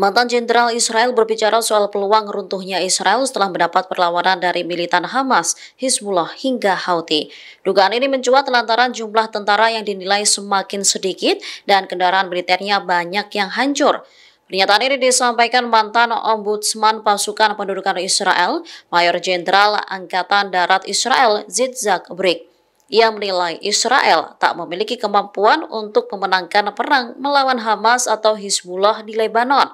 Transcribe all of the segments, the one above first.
Mantan Jenderal Israel berbicara soal peluang runtuhnya Israel setelah mendapat perlawanan dari militan Hamas, Hizbullah, hingga Houthi. Dugaan ini mencuat lantaran jumlah tentara yang dinilai semakin sedikit dan kendaraan militernya banyak yang hancur. Pernyataan ini disampaikan mantan Ombudsman Pasukan Pendudukan Israel, Mayor Jenderal Angkatan Darat Israel, Zitzak Brick. Ia menilai Israel tak memiliki kemampuan untuk memenangkan perang melawan Hamas atau Hizbullah di Lebanon.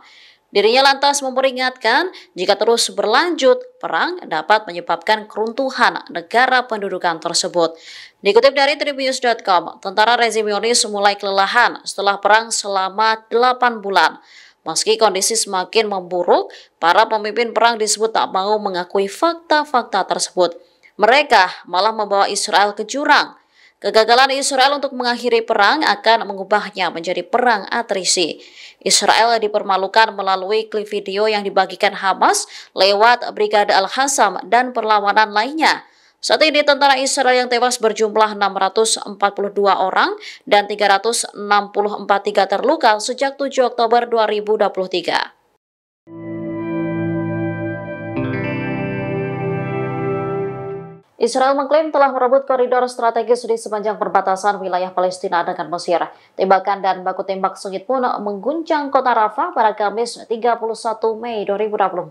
Dirinya lantas memperingatkan jika terus berlanjut, perang dapat menyebabkan keruntuhan negara pendudukan tersebut. Dikutip dari tribunews.com, tentara rezim Yonis mulai kelelahan setelah perang selama 8 bulan. Meski kondisi semakin memburuk, para pemimpin perang disebut tak mau mengakui fakta-fakta tersebut. Mereka malah membawa Israel ke jurang. Kegagalan Israel untuk mengakhiri perang akan mengubahnya menjadi perang atrisi. Israel dipermalukan melalui klip video yang dibagikan Hamas lewat Brigade al hasam dan perlawanan lainnya. Saat ini tentara Israel yang tewas berjumlah 642 orang dan 364 terluka sejak 7 Oktober 2023. Israel mengklaim telah merebut koridor strategis di sepanjang perbatasan wilayah Palestina dengan Mesir. Tembakan dan baku tembak sengit pun mengguncang kota Rafah pada Kamis 31 Mei 2024.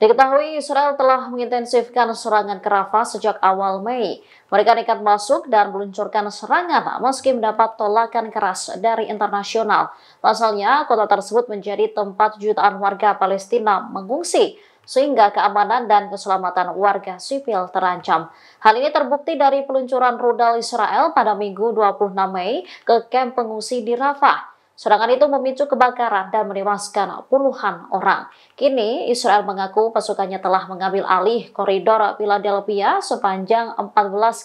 Diketahui Israel telah mengintensifkan serangan ke Rafah sejak awal Mei. Mereka nekat masuk dan meluncurkan serangan meski mendapat tolakan keras dari internasional. Pasalnya, kota tersebut menjadi tempat jutaan warga Palestina mengungsi sehingga keamanan dan keselamatan warga sipil terancam. Hal ini terbukti dari peluncuran rudal Israel pada Minggu 26 Mei ke kamp pengungsi di Rafah. Serangan itu memicu kebakaran dan menewaskan puluhan orang. Kini, Israel mengaku pasukannya telah mengambil alih koridor Philadelphia sepanjang 14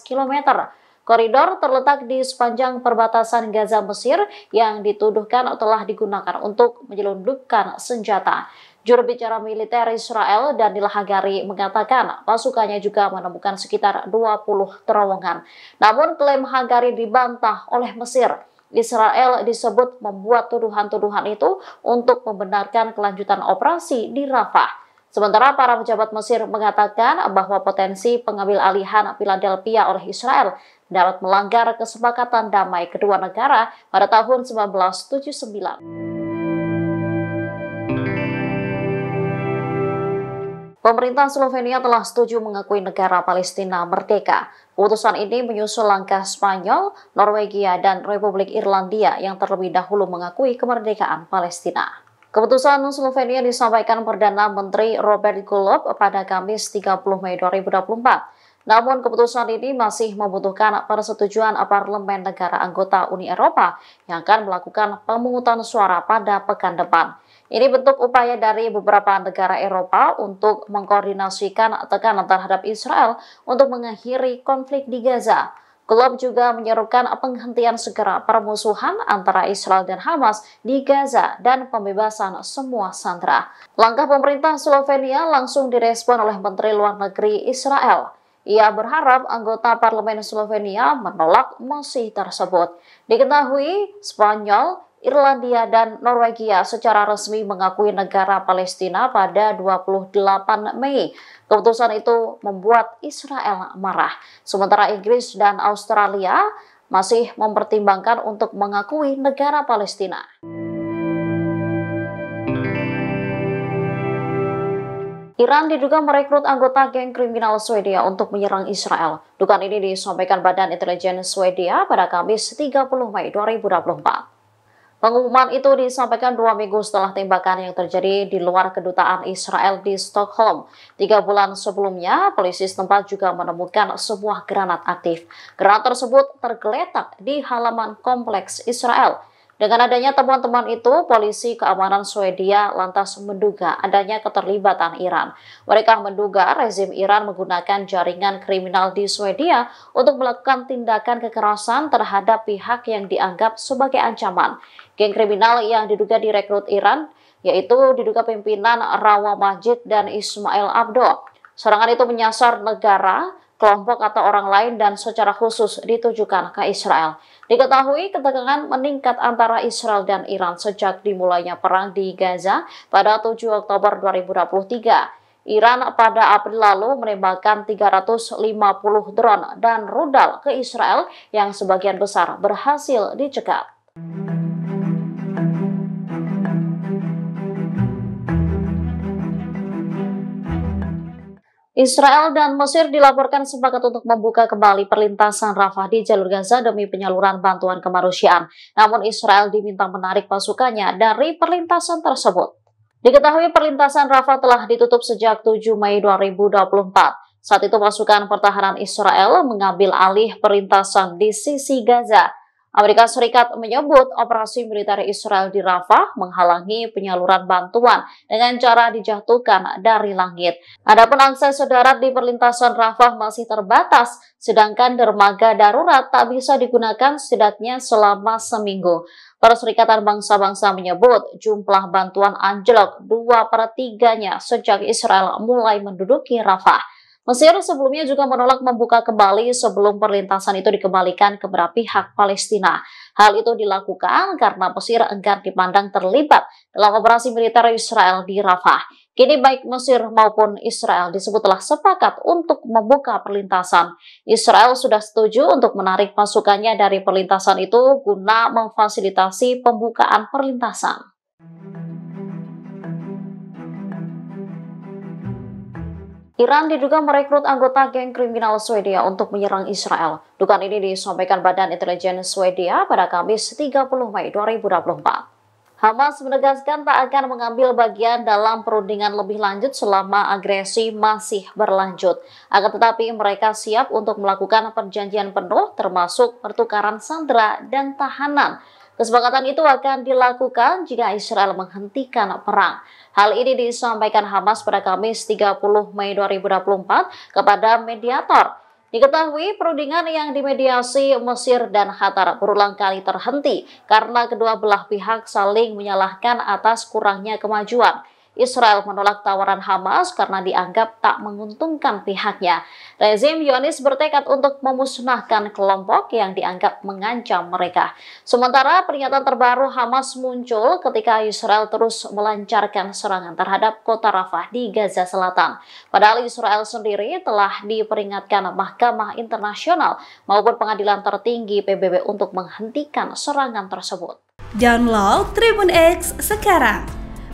kilometer Koridor terletak di sepanjang perbatasan Gaza Mesir yang dituduhkan telah digunakan untuk menyelundupkan senjata. Juru bicara militer Israel Danil Hagari mengatakan pasukannya juga menemukan sekitar 20 terowongan. Namun klaim Hagari dibantah oleh Mesir. Israel disebut membuat tuduhan-tuduhan itu untuk membenarkan kelanjutan operasi di Rafah. Sementara para pejabat Mesir mengatakan bahwa potensi pengambil alihan Philadelphia oleh Israel dapat melanggar kesepakatan damai kedua negara pada tahun 1979. Pemerintah Slovenia telah setuju mengakui negara Palestina merdeka. Keputusan ini menyusul langkah Spanyol, Norwegia, dan Republik Irlandia yang terlebih dahulu mengakui kemerdekaan Palestina. Keputusan Slovenia disampaikan Perdana Menteri Robert Golob pada Kamis 30 Mei 2024. Namun keputusan ini masih membutuhkan persetujuan parlemen negara anggota Uni Eropa yang akan melakukan pemungutan suara pada pekan depan. Ini bentuk upaya dari beberapa negara Eropa untuk mengkoordinasikan tekanan terhadap Israel untuk mengakhiri konflik di Gaza. Klub juga menyerukan penghentian segera permusuhan antara Israel dan Hamas di Gaza dan pembebasan semua sandera. Langkah pemerintah Slovenia langsung direspon oleh Menteri Luar Negeri Israel. Ia berharap anggota parlemen Slovenia menolak mosi tersebut. Diketahui, Spanyol, Irlandia, dan Norwegia secara resmi mengakui negara Palestina pada 28 Mei. Keputusan itu membuat Israel marah. Sementara Inggris dan Australia masih mempertimbangkan untuk mengakui negara Palestina. Iran diduga merekrut anggota geng kriminal Swedia untuk menyerang Israel. Dugaan ini disampaikan Badan Intelijen Swedia pada Kamis 30 Mei 2024. Pengumuman itu disampaikan dua minggu setelah tembakan yang terjadi di luar kedutaan Israel di Stockholm. Tiga bulan sebelumnya, polisi setempat juga menemukan sebuah granat aktif. Granat tersebut tergeletak di halaman kompleks Israel. Dengan adanya temuan-temuan itu, polisi keamanan Swedia lantas menduga adanya keterlibatan Iran. Mereka menduga rezim Iran menggunakan jaringan kriminal di Swedia untuk melakukan tindakan kekerasan terhadap pihak yang dianggap sebagai ancaman. Geng kriminal yang diduga direkrut Iran yaitu diduga pimpinan Rawa Majid dan Ismail Abdo. Serangan itu menyasar negara kelompok atau orang lain dan secara khusus ditujukan ke Israel. Diketahui ketegangan meningkat antara Israel dan Iran sejak dimulainya perang di Gaza pada 7 Oktober 2023. Iran pada April lalu menembakkan 350 drone dan rudal ke Israel yang sebagian besar berhasil dicegat. Israel dan Mesir dilaporkan sepakat untuk membuka kembali perlintasan Rafah di jalur Gaza demi penyaluran bantuan kemanusiaan. Namun Israel diminta menarik pasukannya dari perlintasan tersebut. Diketahui perlintasan Rafah telah ditutup sejak 7 Mei 2024. Saat itu pasukan pertahanan Israel mengambil alih perlintasan di sisi Gaza. Amerika Serikat menyebut operasi militer Israel di Rafah menghalangi penyaluran bantuan dengan cara dijatuhkan dari langit. Adapun akses darat di perlintasan Rafah masih terbatas, sedangkan dermaga darurat tak bisa digunakan setidaknya selama seminggu. Perserikatan Bangsa-Bangsa menyebut jumlah bantuan anjlok dua per tiganya sejak Israel mulai menduduki Rafah. Mesir sebelumnya juga menolak membuka kembali sebelum perlintasan itu dikembalikan ke kepada pihak Palestina. Hal itu dilakukan karena Mesir enggan dipandang terlibat dalam operasi militer Israel di Rafah. Kini baik Mesir maupun Israel disebut telah sepakat untuk membuka perlintasan. Israel sudah setuju untuk menarik pasukannya dari perlintasan itu guna memfasilitasi pembukaan perlintasan. Iran diduga merekrut anggota geng kriminal Swedia untuk menyerang Israel. Dugaan ini disampaikan Badan Intelijen Swedia pada Kamis 30 Mei 2024. Hamas menegaskan tak akan mengambil bagian dalam perundingan lebih lanjut selama agresi masih berlanjut. Akan tetapi mereka siap untuk melakukan perjanjian penuh termasuk pertukaran sandera dan tahanan Kesepakatan itu akan dilakukan jika Israel menghentikan perang. Hal ini disampaikan Hamas pada Kamis 30 Mei 2024 kepada mediator Diketahui perundingan yang dimediasi Mesir dan Qatar berulang kali terhenti karena kedua belah pihak saling menyalahkan atas kurangnya kemajuan. Israel menolak tawaran Hamas karena dianggap tak menguntungkan pihaknya. Rezim Yonis bertekad untuk memusnahkan kelompok yang dianggap mengancam mereka. Sementara pernyataan terbaru Hamas muncul ketika Israel terus melancarkan serangan terhadap kota Rafah di Gaza Selatan. Padahal Israel sendiri telah diperingatkan Mahkamah Internasional maupun pengadilan tertinggi PBB untuk menghentikan serangan tersebut. Download Tribun X sekarang